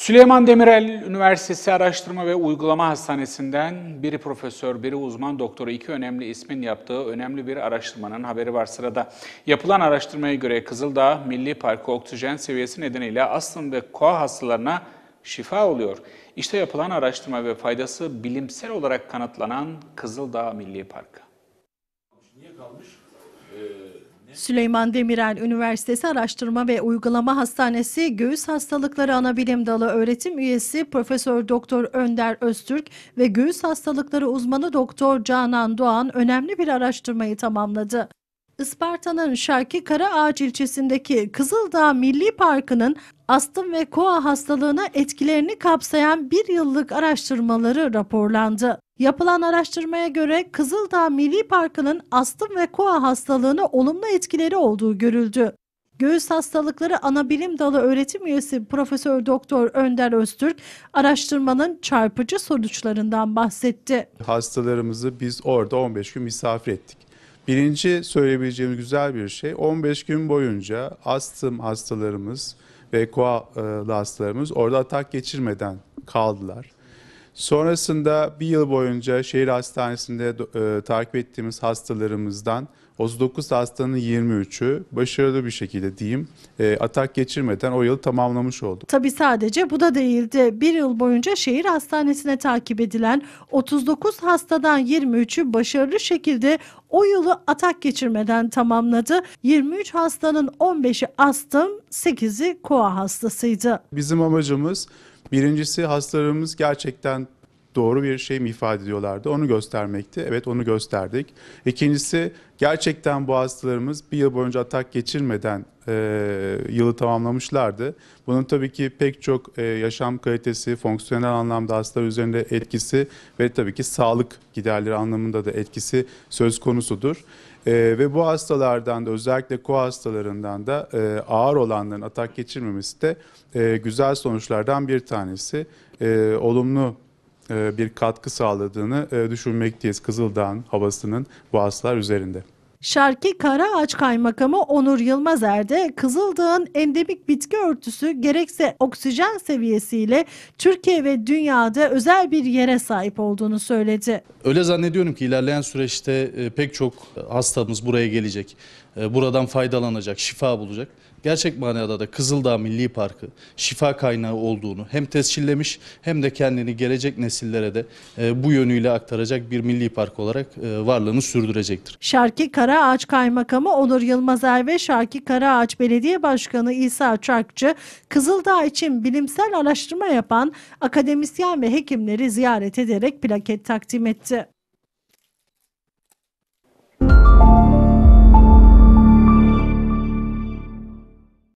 Süleyman Demirel Üniversitesi Araştırma ve Uygulama Hastanesi'nden biri profesör, biri uzman doktoru, iki önemli ismin yaptığı önemli bir araştırmanın haberi var sırada. Yapılan araştırmaya göre Kızıldağ Milli Parkı oksijen seviyesi nedeniyle astım ve koa hastalarına şifa oluyor. İşte yapılan araştırma ve faydası bilimsel olarak kanıtlanan Kızıldağ Milli Parkı. Niye kalmış? Ee... Süleyman Demirel Üniversitesi Araştırma ve Uygulama Hastanesi Göğüs Hastalıkları Anabilim Dalı öğretim üyesi Profesör Doktor Önder Öztürk ve Göğüs Hastalıkları uzmanı Doktor Canan Doğan önemli bir araştırmayı tamamladı. Isparta'nın Şarki Karaağaç ilçesindeki Kızıldağ Milli Parkı'nın astım ve koa hastalığına etkilerini kapsayan bir yıllık araştırmaları raporlandı. Yapılan araştırmaya göre Kızıldağ Milli Parkı'nın astım ve koa hastalığına olumlu etkileri olduğu görüldü. Göğüs hastalıkları ana bilim dalı öğretim üyesi Profesör Doktor Önder Öztürk araştırmanın çarpıcı sonuçlarından bahsetti. Hastalarımızı biz orada 15 gün misafir ettik. Birinci söyleyebileceğimiz güzel bir şey 15 gün boyunca astım hastalarımız ve koalı e, hastalarımız orada atak geçirmeden kaldılar. Sonrasında bir yıl boyunca şehir hastanesinde e, takip ettiğimiz hastalarımızdan 39 hastanın 23'ü başarılı bir şekilde diyeyim e, atak geçirmeden o yılı tamamlamış oldu. Tabii sadece bu da değildi. Bir yıl boyunca şehir hastanesine takip edilen 39 hastadan 23'ü başarılı şekilde o yılı atak geçirmeden tamamladı. 23 hastanın 15'i astım, 8'i koa hastasıydı. Bizim amacımız Birincisi hastalarımız gerçekten doğru bir şey mi ifade ediyorlardı? Onu göstermekti. Evet onu gösterdik. İkincisi gerçekten bu hastalarımız bir yıl boyunca atak geçirmeden e, yılı tamamlamışlardı. Bunun tabii ki pek çok e, yaşam kalitesi, fonksiyonel anlamda hastalar üzerinde etkisi ve tabii ki sağlık giderleri anlamında da etkisi söz konusudur. E, ve bu hastalardan da özellikle ko hastalarından da e, ağır olanların atak geçirmemesi de e, güzel sonuçlardan bir tanesi. E, olumlu e, bir katkı sağladığını e, düşünmekteyiz Kızıldağ'ın havasının bu hastalar üzerinde. Şarki Kara Ağaç Kaymakamı Onur Yılmaz Erde, Kızıldağ'ın endemik bitki örtüsü gerekse oksijen seviyesiyle Türkiye ve dünyada özel bir yere sahip olduğunu söyledi. Öyle zannediyorum ki ilerleyen süreçte e, pek çok e, hastamız buraya gelecek, e, buradan faydalanacak, şifa bulacak gerçek manada da Kızıldağ Milli Parkı şifa kaynağı olduğunu hem tescillemiş hem de kendini gelecek nesillere de e, bu yönüyle aktaracak bir milli park olarak e, varlığını sürdürecektir. Şarki Karaağaç Kaymakamı Onur Yılmazer ve Şarki Karaağaç Belediye Başkanı İsa Çarkçı Kızıldağ için bilimsel araştırma yapan akademisyen ve hekimleri ziyaret ederek plaket takdim etti.